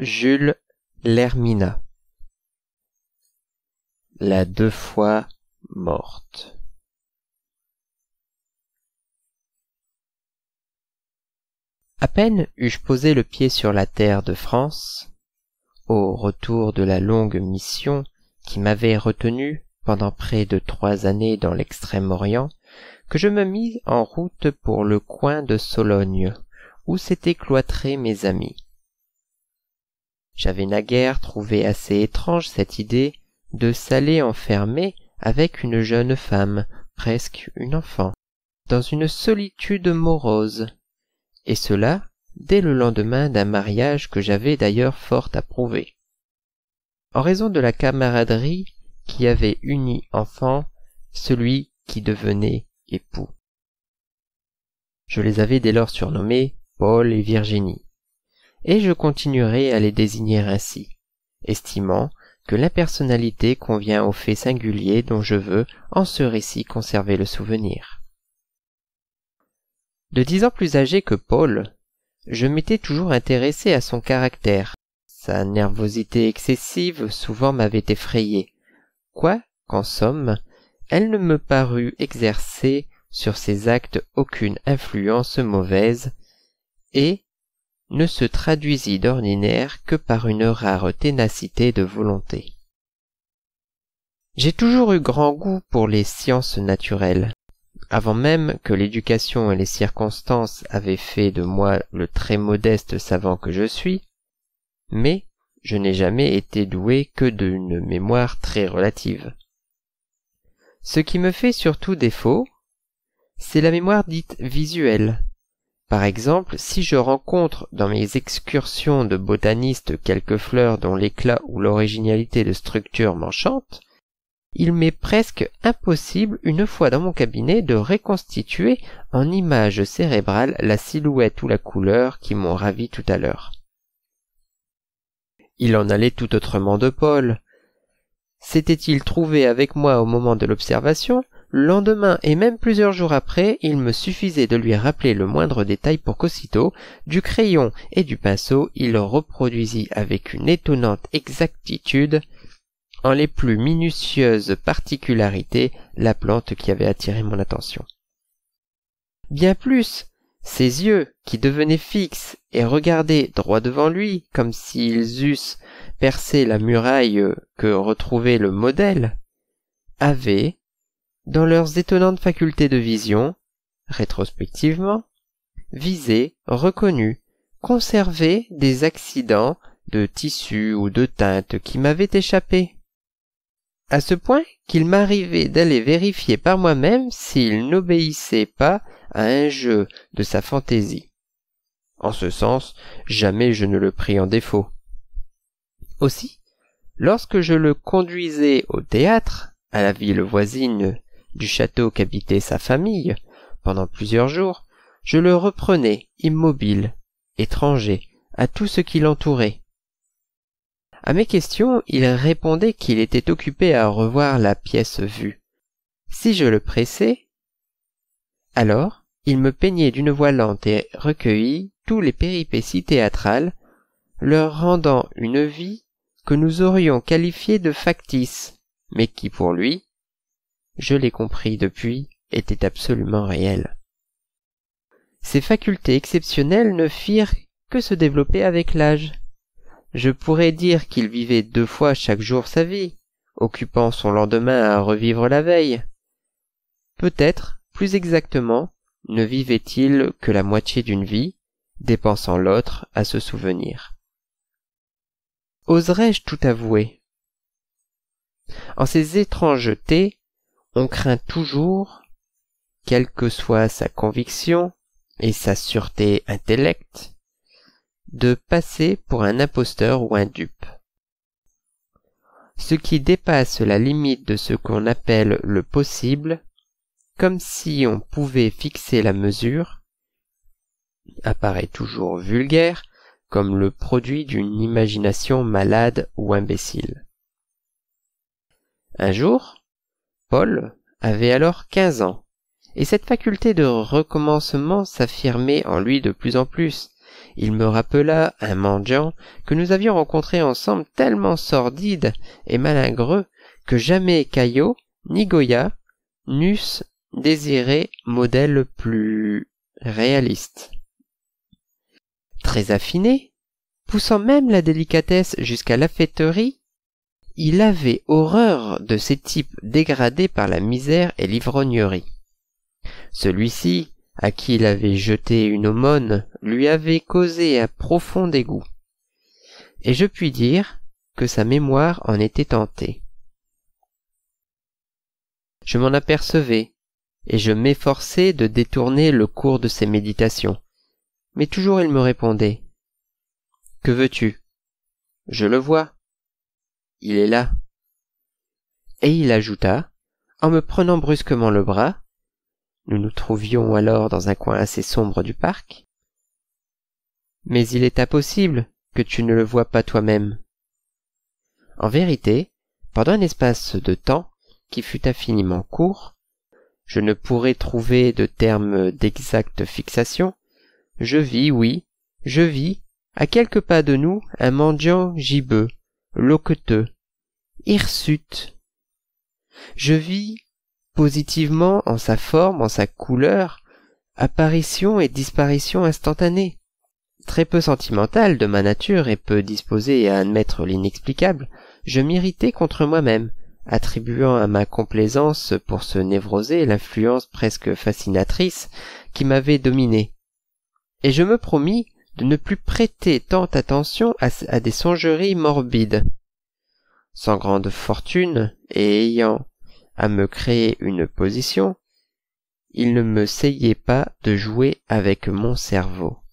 Jules Lermina La deux fois morte. À peine eus-je posé le pied sur la terre de France, au retour de la longue mission qui m'avait retenu pendant près de trois années dans l'extrême-orient, que je me mis en route pour le coin de Sologne, où s'étaient cloîtrés mes amis. J'avais naguère trouvé assez étrange cette idée de s'aller enfermer avec une jeune femme, presque une enfant, dans une solitude morose, et cela dès le lendemain d'un mariage que j'avais d'ailleurs fort approuvé. En raison de la camaraderie qui avait uni enfant celui qui devenait époux. Je les avais dès lors surnommés Paul et Virginie et je continuerai à les désigner ainsi, estimant que la personnalité convient au fait singulier dont je veux, en ce récit, conserver le souvenir. De dix ans plus âgé que Paul, je m'étais toujours intéressé à son caractère. Sa nervosité excessive souvent m'avait effrayé, quoi qu'en somme, elle ne me parut exercer sur ses actes aucune influence mauvaise, et ne se traduisit d'ordinaire que par une rare ténacité de volonté. J'ai toujours eu grand goût pour les sciences naturelles. Avant même que l'éducation et les circonstances avaient fait de moi le très modeste savant que je suis, mais je n'ai jamais été doué que d'une mémoire très relative. Ce qui me fait surtout défaut, c'est la mémoire dite visuelle, par exemple, si je rencontre dans mes excursions de botaniste quelques fleurs dont l'éclat ou l'originalité de structure m'enchante, il m'est presque impossible, une fois dans mon cabinet, de reconstituer en image cérébrale la silhouette ou la couleur qui m'ont ravi tout à l'heure. Il en allait tout autrement de Paul. S'était-il trouvé avec moi au moment de l'observation, lendemain et même plusieurs jours après, il me suffisait de lui rappeler le moindre détail pour qu'aussitôt, du crayon et du pinceau, il reproduisit avec une étonnante exactitude, en les plus minutieuses particularités, la plante qui avait attiré mon attention. Bien plus, ses yeux, qui devenaient fixes et regardaient droit devant lui, comme s'ils eussent percé la muraille que retrouvait le modèle, avaient, dans leurs étonnantes facultés de vision, rétrospectivement, visaient, reconnues, conservées des accidents de tissus ou de teintes qui m'avaient échappé. À ce point qu'il m'arrivait d'aller vérifier par moi-même s'il n'obéissait pas à un jeu de sa fantaisie. En ce sens, jamais je ne le pris en défaut. Aussi, lorsque je le conduisais au théâtre, à la ville voisine du château qu'habitait sa famille, pendant plusieurs jours, je le reprenais immobile, étranger, à tout ce qui l'entourait. À mes questions, il répondait qu'il était occupé à revoir la pièce vue. Si je le pressais, alors il me peignait d'une voix lente et recueillie tous les péripéties théâtrales, leur rendant une vie que nous aurions qualifiée de factice, mais qui pour lui je l'ai compris depuis, était absolument réel. Ses facultés exceptionnelles ne firent que se développer avec l'âge. Je pourrais dire qu'il vivait deux fois chaque jour sa vie, occupant son lendemain à revivre la veille. Peut-être, plus exactement, ne vivait-il que la moitié d'une vie, dépensant l'autre à se souvenir. Oserais-je tout avouer En ces étrangetés, on craint toujours, quelle que soit sa conviction et sa sûreté intellecte, de passer pour un imposteur ou un dupe. Ce qui dépasse la limite de ce qu'on appelle le possible, comme si on pouvait fixer la mesure, apparaît toujours vulgaire comme le produit d'une imagination malade ou imbécile. Un jour, Paul avait alors quinze ans, et cette faculté de recommencement s'affirmait en lui de plus en plus. Il me rappela un mendiant que nous avions rencontré ensemble tellement sordide et malingreux que jamais Caillot ni Goya n'eussent désiré modèle plus réaliste. Très affiné, poussant même la délicatesse jusqu'à fêterie, il avait horreur de ces types dégradés par la misère et l'ivrognerie. Celui-ci, à qui il avait jeté une aumône, lui avait causé un profond dégoût. Et je puis dire que sa mémoire en était tentée. Je m'en apercevais, et je m'efforçais de détourner le cours de ses méditations. Mais toujours il me répondait. Que veux-tu Je le vois, il est là. Et il ajouta, en me prenant brusquement le bras, nous nous trouvions alors dans un coin assez sombre du parc. Mais il est impossible que tu ne le vois pas toi-même. En vérité, pendant un espace de temps qui fut infiniment court, je ne pourrais trouver de terme d'exacte fixation, je vis, oui, je vis, à quelques pas de nous, un mendiant gibbeux, loqueteux, hirsute. Je vis, positivement, en sa forme, en sa couleur, apparition et disparition instantanée. Très peu sentimentale de ma nature et peu disposé à admettre l'inexplicable, je m'irritais contre moi-même, attribuant à ma complaisance pour se névroser l'influence presque fascinatrice qui m'avait dominé. Et je me promis, de ne plus prêter tant attention à, des songeries morbides. Sans grande fortune et ayant à me créer une position, il ne me seyait pas de jouer avec mon cerveau.